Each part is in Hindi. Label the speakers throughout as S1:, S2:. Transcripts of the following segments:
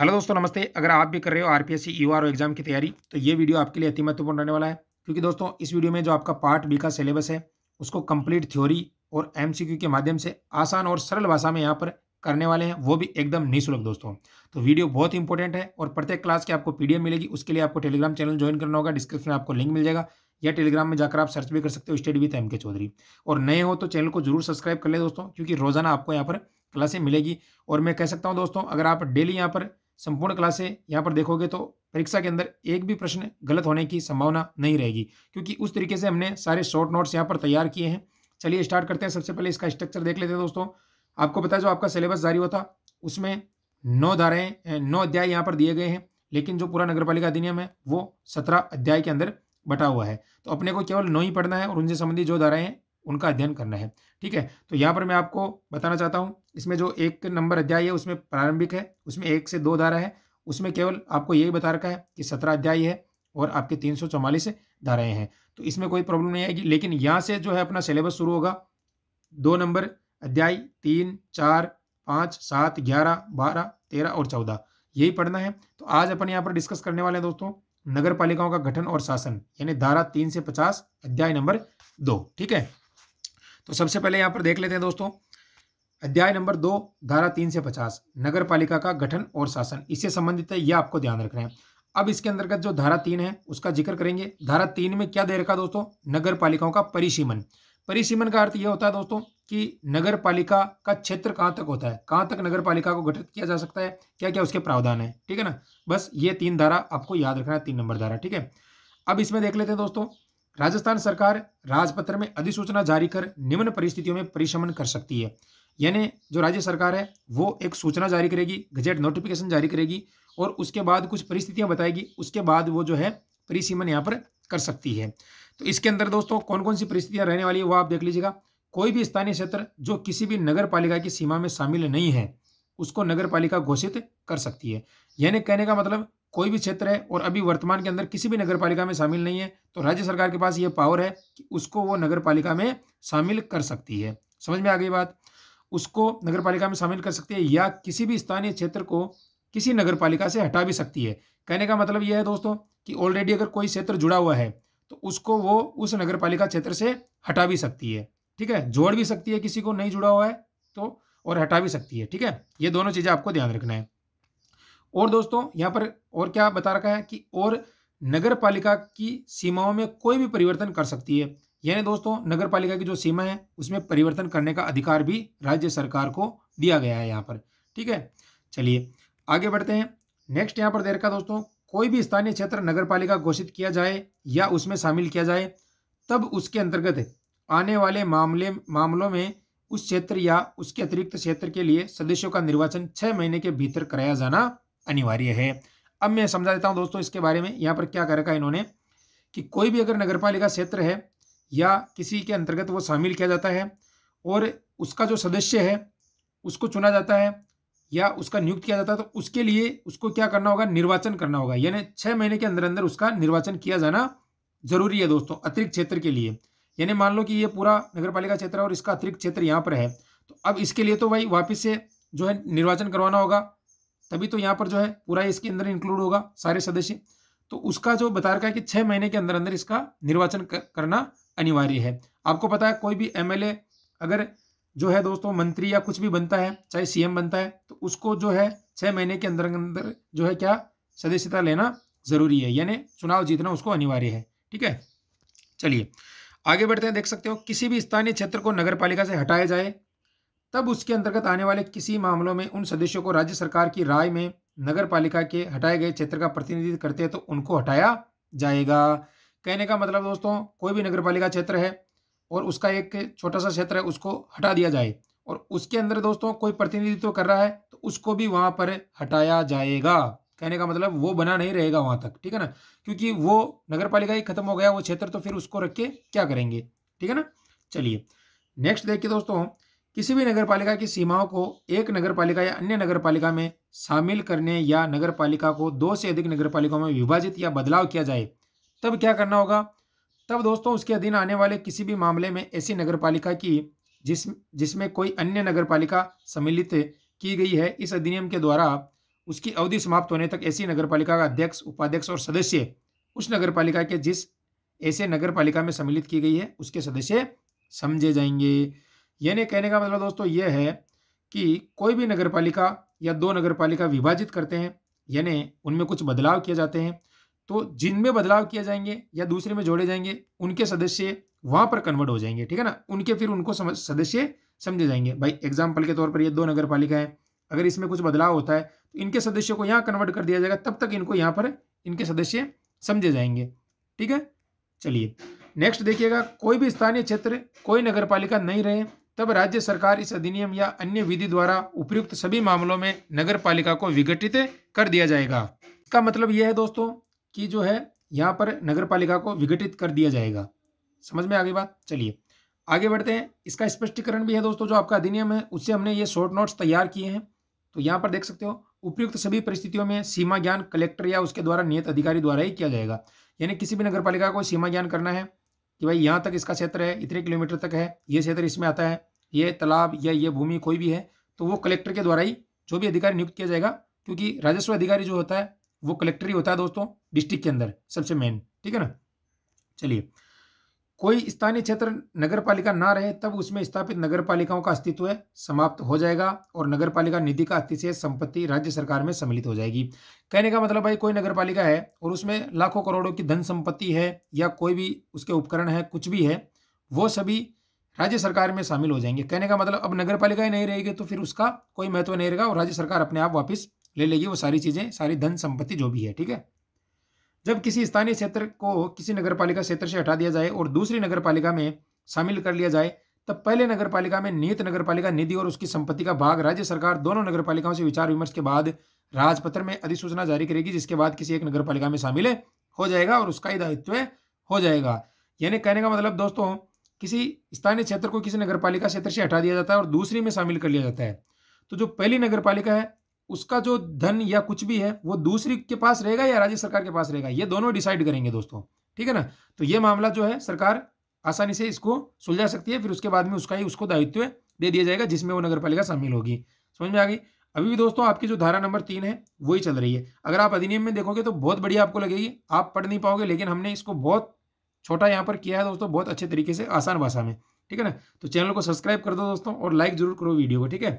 S1: हेलो दोस्तों नमस्ते अगर आप भी कर रहे हो R P S C U R exam की तैयारी तो ये वीडियो आपके लिए अति महत्वपूर्ण रहने वाला है क्योंकि दोस्तों इस वीडियो में जो आपका पार्ट बी का सिलेबस है उसको कंप्लीट थ्योरी और एम सी क्यू के माध्यम से आसान और सरल भाषा में यहाँ पर करने वाले हैं वो भी एकदम निःशुल्क दोस्तों तो वीडियो बहुत इंपॉर्टेंट है और प्रत्येक क्लास की आपको पी मिलेगी उसके लिए आपको टेलीग्राम चैनल ज्वाइन करना होगा डिस्क्रिप्शन में आपको लिंक मिल जाएगा या टेलीग्राम में जाकर आप सर्च भी कर सकते हो स्टडी विथ तो एम के चौधरी और नए हो तो चैनल को जरूर सब्सक्राइब कर ले दोस्तों क्योंकि रोजाना आपको यहाँ पर क्लासें मिलेगी और मैं कह सकता हूँ दोस्तों अगर आप डेली यहाँ पर संपूर्ण क्लासे यहाँ पर देखोगे तो परीक्षा के अंदर एक भी प्रश्न गलत होने की संभावना नहीं रहेगी क्योंकि उस तरीके से हमने सारे शॉर्ट नोट्स यहाँ पर तैयार किए हैं चलिए स्टार्ट करते हैं सबसे पहले इसका स्ट्रक्चर देख लेते हैं दोस्तों आपको पता है जो आपका सिलेबस जारी हुआ था उसमें नौ धाराएं नौ अध्याय यहाँ पर दिए गए हैं लेकिन जो पूरा पालिका अधिनियम है वो सत्रह अध्याय के अंदर बटा हुआ है तो अपने को केवल नौ ही पढ़ना है और उनसे संबंधित जो धाराएं हैं उनका अध्ययन करना है ठीक है तो यहाँ पर मैं आपको बताना चाहता हूँ इसमें जो एक नंबर अध्याय है उसमें प्रारंभिक है उसमें एक से दो धारा है उसमें केवल आपको यही बता रखा है कि सत्रह अध्याय है और आपके तीन सौ चौवालीस धाराएं हैं तो इसमें कोई प्रॉब्लम नहीं आएगी लेकिन यहाँ से जो है अपना सिलेबस शुरू होगा दो नंबर अध्याय तीन चार पाँच सात ग्यारह बारह तेरह और चौदह यही पढ़ना है तो आज अपन यहाँ पर डिस्कस करने वाले हैं दोस्तों नगर पालिकाओं का गठन और शासन यानी धारा तीन से पचास अध्याय नंबर दो ठीक है तो सबसे पहले यहाँ पर देख लेते हैं दोस्तों अध्याय नंबर दो धारा तीन से पचास नगर पालिका का गठन और शासन इससे संबंधित है यह आपको ध्यान रखना है अब इसके अंतर्गत जो धारा तीन है उसका जिक्र करेंगे धारा तीन में क्या दे रखा दोस्तों नगर पालिकाओं का परिसीमन परिसीमन का अर्थ यह होता है दोस्तों कि नगर पालिका का क्षेत्र कहाँ तक होता है कहाँ तक नगर पालिका को गठित किया जा सकता है क्या क्या उसके प्रावधान है ठीक है ना बस ये तीन धारा आपको याद रखना है तीन नंबर धारा ठीक है अब इसमें देख लेते हैं दोस्तों राजस्थान सरकार राजपत्र में अधिसूचना जारी कर निम्न परिस्थितियों में परिशमन कर सकती है यानी जो राज्य सरकार है वो एक सूचना जारी करेगी गजेट नोटिफिकेशन जारी करेगी और उसके बाद कुछ परिस्थितियां बताएगी उसके बाद वो जो है परिसीमन यहाँ पर कर सकती है तो इसके अंदर दोस्तों कौन कौन सी परिस्थितियां रहने वाली है वो आप देख लीजिएगा कोई भी स्थानीय क्षेत्र जो किसी भी नगर पालिका की सीमा में शामिल नहीं है उसको नगर पालिका घोषित कर सकती है यानी कहने का मतलब कोई भी क्षेत्र है और अभी वर्तमान के अंदर किसी भी नगर पालिका में शामिल नहीं है तो राज्य सरकार के पास ये पावर है कि उसको वो नगर पालिका में शामिल कर सकती है समझ में आ गई बात उसको नगर पालिका में शामिल कर सकती है या किसी भी स्थानीय क्षेत्र को किसी नगर पालिका से हटा भी सकती है कहने का मतलब यह है दोस्तों कि ऑलरेडी अगर कोई क्षेत्र जुड़ा हुआ है तो उसको वो उस नगर पालिका क्षेत्र से हटा भी सकती है ठीक है जोड़ भी सकती है किसी को नहीं जुड़ा हुआ है तो और हटा भी सकती है ठीक है ये दोनों चीज़ें आपको ध्यान रखना है और दोस्तों यहाँ पर और क्या बता रखा है कि और नगर पालिका की सीमाओं में कोई भी परिवर्तन कर सकती है यानी दोस्तों नगर पालिका की जो सीमा है उसमें परिवर्तन करने का अधिकार भी राज्य सरकार को दिया गया है यहाँ पर ठीक है चलिए आगे बढ़ते हैं नेक्स्ट यहाँ पर दे रखा दोस्तों कोई भी स्थानीय क्षेत्र नगर पालिका घोषित किया जाए या उसमें शामिल किया जाए तब उसके अंतर्गत आने वाले मामले मामलों में उस क्षेत्र या उसके अतिरिक्त क्षेत्र के लिए सदस्यों का निर्वाचन छः महीने के भीतर कराया जाना अनिवार्य है अब मैं समझा देता हूँ दोस्तों इसके बारे में यहाँ पर क्या कर रखा है इन्होंने कि कोई भी अगर नगर पालिका क्षेत्र है या किसी के अंतर्गत वो शामिल किया जाता है और उसका जो सदस्य है उसको चुना जाता है या उसका नियुक्त किया जाता है तो उसके लिए उसको क्या करना होगा निर्वाचन करना होगा यानी छः महीने के अंदर अंदर उसका निर्वाचन किया जाना जरूरी है दोस्तों अतिरिक्त क्षेत्र के लिए यानी मान लो कि ये पूरा नगर पालिका क्षेत्र है और इसका अतिरिक्त क्षेत्र यहाँ पर है तो अब इसके लिए तो भाई वापिस से जो है निर्वाचन करवाना होगा तभी तो यहाँ पर जो है पूरा इसके अंदर इंक्लूड होगा सारे सदस्य तो उसका जो बता रखा है कि छह महीने के अंदर अंदर इसका निर्वाचन करना अनिवार्य है आपको पता है कोई भी एम अगर जो है दोस्तों मंत्री या कुछ भी बनता है चाहे सीएम बनता है तो उसको जो है छह महीने के अंदर अंदर जो है क्या सदस्यता लेना ज़रूरी है यानी चुनाव जीतना उसको अनिवार्य है ठीक है चलिए आगे बढ़ते हैं देख सकते हो किसी भी स्थानीय क्षेत्र को नगर पालिका से हटाया जाए तब उसके अंतर्गत आने वाले किसी मामलों में उन सदस्यों को राज्य सरकार की राय में नगर पालिका के हटाए गए क्षेत्र का प्रतिनिधित्व करते हैं तो उनको हटाया जाएगा कहने का मतलब दोस्तों कोई भी नगर पालिका क्षेत्र है और उसका एक छोटा सा क्षेत्र है उसको हटा दिया जाए और उसके अंदर दोस्तों कोई प्रतिनिधित्व कर रहा है तो उसको भी वहां पर हटाया जाएगा कहने का मतलब वो बना नहीं रहेगा वहां तक ठीक है ना क्योंकि वो नगर पालिका ही खत्म हो गया वो क्षेत्र तो फिर उसको रख के क्या करेंगे ठीक है ना चलिए नेक्स्ट देखिए दोस्तों किसी भी नगर पालिका की सीमाओं को एक नगर पालिका या अन्य नगर पालिका में शामिल करने या नगर पालिका को दो से अधिक नगर पालिकाओं में विभाजित या बदलाव किया जाए तब क्या करना होगा तब दोस्तों उसके अधीन आने वाले किसी भी मामले में ऐसी नगर पालिका की जिस जिसमें कोई अन्य नगर पालिका सम्मिलित की गई है इस अधिनियम के द्वारा उसकी अवधि समाप्त होने तक ऐसी नगर पालिका का अध्यक्ष उपाध्यक्ष और सदस्य उस नगर पालिका के जिस ऐसे नगर पालिका में सम्मिलित की गई है उसके सदस्य समझे जाएंगे यानी कहने का मतलब दोस्तों ये है कि कोई भी नगर पालिका या दो नगर पालिका विभाजित करते हैं यानी उनमें कुछ बदलाव किए जाते हैं तो जिनमें बदलाव किए जाएंगे या दूसरे में जोड़े जाएंगे उनके सदस्य वहां पर कन्वर्ट हो जाएंगे ठीक है ना उनके फिर उनको समझ सदस्य समझे जाएंगे भाई एग्जाम्पल के तौर पर ये दो नगर पालिका है अगर इसमें कुछ बदलाव होता है तो इनके सदस्यों को यहाँ कन्वर्ट कर दिया जाएगा तब तक इनको यहाँ पर इनके सदस्य समझे जाएंगे ठीक है चलिए नेक्स्ट देखिएगा कोई भी स्थानीय क्षेत्र कोई नगर पालिका नहीं रहे तब राज्य सरकार इस अधिनियम या अन्य विधि द्वारा उपयुक्त सभी मामलों में नगर पालिका को विघटित कर दिया जाएगा इसका मतलब यह है दोस्तों कि जो है यहाँ पर नगर पालिका को विघटित कर दिया जाएगा समझ में आगे बात चलिए आगे बढ़ते हैं इसका स्पष्टीकरण भी है दोस्तों जो आपका अधिनियम है उससे हमने ये शॉर्ट नोट्स तैयार किए हैं तो यहाँ पर देख सकते हो उपयुक्त सभी परिस्थितियों में सीमा ज्ञान कलेक्टर या उसके द्वारा नियत अधिकारी द्वारा ही किया जाएगा यानी किसी भी नगर पालिका को सीमा ज्ञान करना है कि भाई यहाँ तक इसका क्षेत्र है इतने किलोमीटर तक है ये क्षेत्र इसमें आता है ये तालाब या ये भूमि कोई भी है तो वो कलेक्टर के द्वारा ही जो भी अधिकारी नियुक्त किया जाएगा क्योंकि राजस्व अधिकारी जो होता है वो कलेक्टर ही होता है दोस्तों डिस्ट्रिक्ट के अंदर सबसे मेन ठीक है ना चलिए कोई स्थानीय क्षेत्र नगर पालिका ना रहे तब उसमें स्थापित नगर पालिकाओं का अस्तित्व समाप्त हो जाएगा और नगर पालिका निधि का अतिशय संपत्ति राज्य सरकार में सम्मिलित हो जाएगी कहने का मतलब भाई कोई नगर पालिका है और उसमें लाखों करोड़ों की धन संपत्ति है या कोई भी उसके उपकरण है कुछ भी है वो सभी राज्य सरकार में शामिल हो जाएंगे कहने का मतलब अब नगर पालिका ही नहीं रहेगी तो फिर उसका कोई महत्व नहीं रहेगा और राज्य सरकार अपने आप वापस ले लेगी वो सारी चीज़ें सारी धन संपत्ति जो भी है ठीक है जब किसी स्थानीय क्षेत्र को किसी नगर पालिका क्षेत्र से हटा दिया जाए और दूसरी नगर पालिका में शामिल कर लिया जाए तब पहले नगर पालिका में नियत नगर पालिका निधि और उसकी संपत्ति का भाग राज्य सरकार दोनों नगर पालिकाओं से विचार विमर्श के बाद राजपत्र में अधिसूचना जारी करेगी जिसके बाद किसी एक नगर पालिका में शामिल हो जाएगा और उसका ही दायित्व हो जाएगा यानी कहने का मतलब दोस्तों किसी स्थानीय क्षेत्र को किसी नगर पालिका क्षेत्र से हटा दिया जाता है और दूसरी में शामिल कर लिया जाता है तो जो पहली नगर पालिका है उसका जो धन या कुछ भी है वो दूसरी के पास रहेगा या राज्य सरकार के पास रहेगा ये दोनों डिसाइड करेंगे दोस्तों ठीक है ना तो ये मामला जो है सरकार आसानी से इसको सुलझा सकती है फिर उसके बाद में उसका ही उसको दायित्व दे दिया जाएगा जिसमें वो नगर शामिल होगी समझ में आ गई अभी भी दोस्तों आपकी जो धारा नंबर तीन है वही चल रही है अगर आप अधिनियम में देखोगे तो बहुत बढ़िया आपको लगेगी आप पढ़ नहीं पाओगे लेकिन हमने इसको बहुत छोटा यहाँ पर किया है दोस्तों बहुत अच्छे तरीके से आसान भाषा में ठीक है ना तो चैनल को सब्सक्राइब कर दो दोस्तों और लाइक जरूर करो वीडियो को ठीक है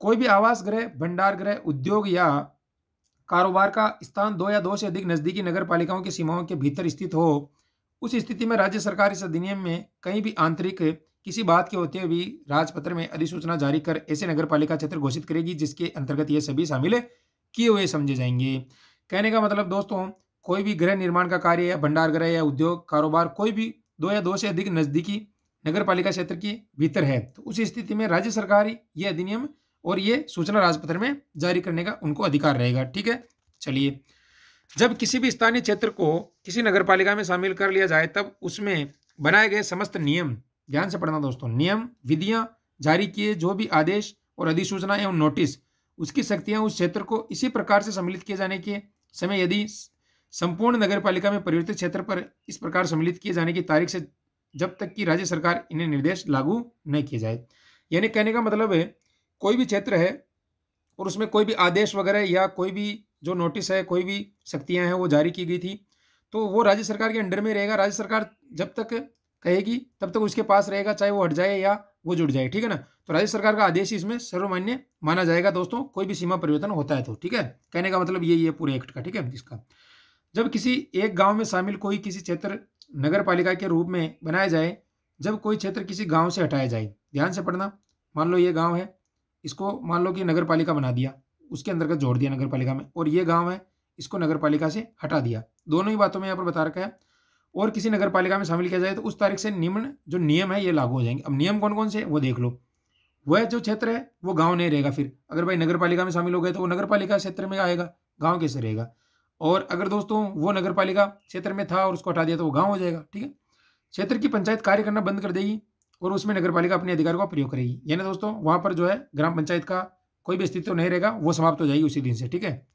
S1: कोई भी आवास गृह भंडार गृह उद्योग या कारोबार का स्थान दो या दो से अधिक नजदीकी नगर पालिकाओं की सीमाओं के भीतर स्थित हो उस स्थिति में राज्य सरकार इस अधिनियम में कहीं भी आंतरिक किसी बात के होते हुए राजपत्र में अधिसूचना जारी कर ऐसे नगर पालिका क्षेत्र घोषित करेगी जिसके अंतर्गत ये सभी शामिल किए हुए समझे जाएंगे कहने का मतलब दोस्तों कोई भी गृह निर्माण का कार्य या भंडार गृह या उद्योग कारोबार कोई भी दो या दो से अधिक नज़दीकी नगर पालिका क्षेत्र के भीतर है तो उस स्थिति में राज्य सरकार ये अधिनियम और ये सूचना राजपत्र में जारी करने का उनको अधिकार रहेगा ठीक है चलिए जब किसी भी स्थानीय क्षेत्र को किसी नगर पालिका में शामिल कर लिया जाए तब उसमें बनाए गए समस्त नियम ध्यान से पढ़ना दोस्तों नियम विधियां जारी किए जो भी आदेश और अधिसूचना एवं नोटिस उसकी शक्तियां उस क्षेत्र को इसी प्रकार से सम्मिलित किए जाने के समय यदि संपूर्ण पालिका में परिवर्तित क्षेत्र पर इस प्रकार सम्मिलित किए जाने की तारीख से जब तक कि राज्य सरकार इन्हें निर्देश लागू नहीं किए जाए यानी कहने का मतलब है कोई भी क्षेत्र है और उसमें कोई भी आदेश वगैरह या कोई भी जो नोटिस है कोई भी शक्तियाँ हैं वो जारी की गई थी तो वो राज्य सरकार के अंडर में रहेगा राज्य सरकार जब तक कहेगी तब तक उसके पास रहेगा चाहे वो हट जाए या वो जुड़ जाए ठीक है ना तो राज्य सरकार का आदेश इसमें सर्वमान्य माना जाएगा दोस्तों कोई भी सीमा परिवर्तन होता है तो ठीक है कहने का मतलब यही है पूरे एक्ट का ठीक है इसका जब किसी एक गांव में शामिल कोई किसी क्षेत्र नगर पालिका के रूप में बनाया जाए जब कोई क्षेत्र किसी गांव से हटाया जाए ध्यान से पढ़ना मान लो ये गांव है इसको मान लो कि नगर पालिका बना दिया उसके अंतर्गत जोड़ दिया नगर पालिका में और ये गांव है इसको नगर पालिका से हटा दिया दोनों ही बातों में यहाँ पर बता रखा है और किसी नगर पालिका में शामिल किया जाए तो उस तारीख से निम्न जो नियम है ये लागू हो जाएंगे अब नियम कौन कौन से वो देख लो वह जो क्षेत्र है वो गाँव नहीं रहेगा फिर अगर भाई नगर पालिका में शामिल हो गए तो वो नगर पालिका क्षेत्र में आएगा गाँव कैसे रहेगा और अगर दोस्तों वो नगर पालिका क्षेत्र में था और उसको हटा दिया तो वो गाँव हो जाएगा ठीक है क्षेत्र की पंचायत कार्य करना बंद कर देगी और उसमें नगर पालिका अपने अधिकार का प्रयोग करेगी यानी दोस्तों वहाँ पर जो है ग्राम पंचायत का कोई भी अस्तित्व नहीं रहेगा वो समाप्त हो जाएगी उसी दिन से ठीक है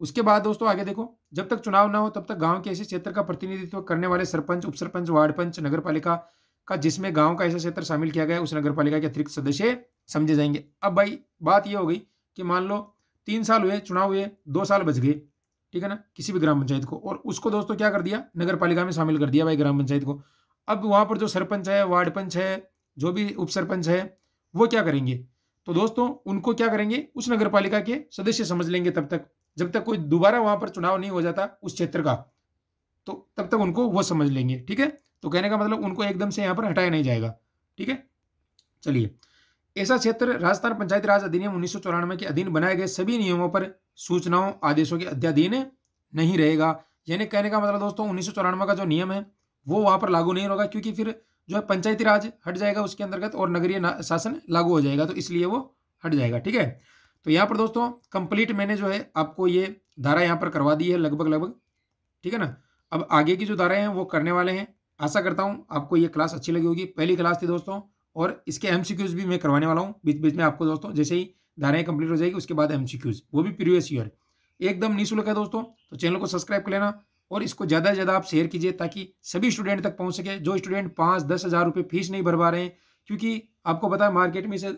S1: उसके बाद दोस्तों आगे देखो जब तक चुनाव ना हो तब तक गांव के ऐसे क्षेत्र का प्रतिनिधित्व करने वाले सरपंच उप सरपंच वार्ड पंच नगर पालिका का जिसमें गांव का ऐसा क्षेत्र शामिल किया गया उस नगर पालिका के अतिरिक्त सदस्य समझे जाएंगे अब भाई बात यह हो गई कि मान लो तीन साल हुए चुनाव हुए दो साल बच गए ठीक है ना किसी भी ग्राम पंचायत को और उसको दोस्तों क्या कर दिया नगर पालिका में शामिल कर दिया भाई ग्राम पंचायत को अब वहां पर जो सरपंच है वार्ड पंच है जो भी उप सरपंच है वो क्या करेंगे तो दोस्तों उनको क्या करेंगे उस नगर पालिका के सदस्य समझ लेंगे तब तक जब तक कोई दोबारा वहां पर चुनाव नहीं हो जाता उस क्षेत्र का तो तब तक उनको वो समझ लेंगे ठीक है तो कहने का मतलब उनको एकदम से यहाँ पर हटाया नहीं जाएगा ठीक है चलिए ऐसा क्षेत्र राजस्थान पंचायत राज अधिनियम उन्नीस के अधीन बनाए गए सभी नियमों पर सूचनाओं आदेशों के अध्याधीन नहीं रहेगा यानी कहने का मतलब दोस्तों उन्नीस का जो नियम है वो वहाँ पर लागू नहीं होगा क्योंकि फिर जो है पंचायती राज हट जाएगा उसके अंतर्गत और नगरीय शासन लागू हो जाएगा तो इसलिए वो हट जाएगा ठीक है तो यहाँ पर दोस्तों कंप्लीट मैंने जो है आपको ये धारा यहाँ पर करवा दी है लगभग लगभग ठीक है ना अब आगे की जो धाराएं हैं वो करने वाले हैं आशा करता हूँ आपको ये क्लास अच्छी लगी होगी पहली क्लास थी दोस्तों और इसके एम भी मैं करवाने वाला हूँ बीच बीच में आपको दोस्तों जैसे ही धाराएं कंप्लीट हो जाएगी उसके बाद एमसीक्यूज वो भी प्रीवियस ईयर एकदम निःशुल्क है दोस्तों तो चैनल को सब्सक्राइब कर लेना और इसको ज़्यादा से ज़्यादा आप शेयर कीजिए ताकि सभी स्टूडेंट तक पहुँच सके जो स्टूडेंट पाँच दस हज़ार रुपये फीस नहीं भर पा रहे हैं क्योंकि आपको पता है मार्केट में इसे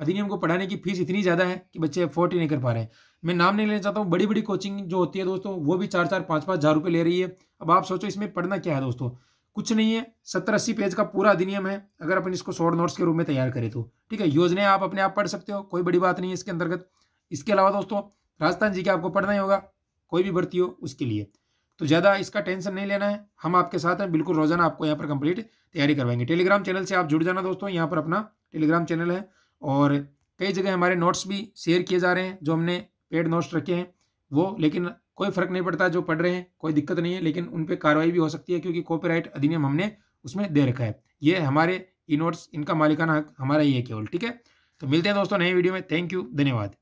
S1: अधिनियम को पढ़ाने की फीस इतनी ज़्यादा है कि बच्चे अफोर्ड ही नहीं कर पा रहे हैं मैं नाम नहीं लेना चाहता हूँ बड़ी बड़ी कोचिंग जो होती है दोस्तों वो भी चार चार पाँच पाँच हज़ार रुपये ले रही है अब आप सोचो इसमें पढ़ना क्या है दोस्तों कुछ नहीं है सत्तर अस्सी पेज का पूरा अधिनियम है अगर अपन इसको शॉर्ट नोट्स के रूप में तैयार करें तो ठीक है योजनाएं आप अपने आप पढ़ सकते हो कोई बड़ी बात नहीं है इसके अंतर्गत इसके अलावा दोस्तों राजस्थान जी के आपको पढ़ना ही होगा कोई भी भर्ती हो उसके लिए तो ज़्यादा इसका टेंशन नहीं लेना है हम आपके साथ हैं बिल्कुल रोजाना आपको यहाँ पर कंप्लीट तैयारी करवाएंगे टेलीग्राम चैनल से आप जुड़ जाना दोस्तों यहाँ पर अपना टेलीग्राम चैनल है और कई जगह हमारे नोट्स भी शेयर किए जा रहे हैं जो हमने पेड नोट्स रखे हैं वो लेकिन कोई फर्क नहीं पड़ता जो पढ़ रहे हैं कोई दिक्कत नहीं है लेकिन उन पर कार्रवाई भी हो सकती है क्योंकि कॉपीराइट अधिनियम हमने उसमें दे रखा है ये हमारे ई नोट्स इनका मालिकाना हमारा ही है केवल ठीक है तो मिलते हैं दोस्तों नई वीडियो में थैंक यू धन्यवाद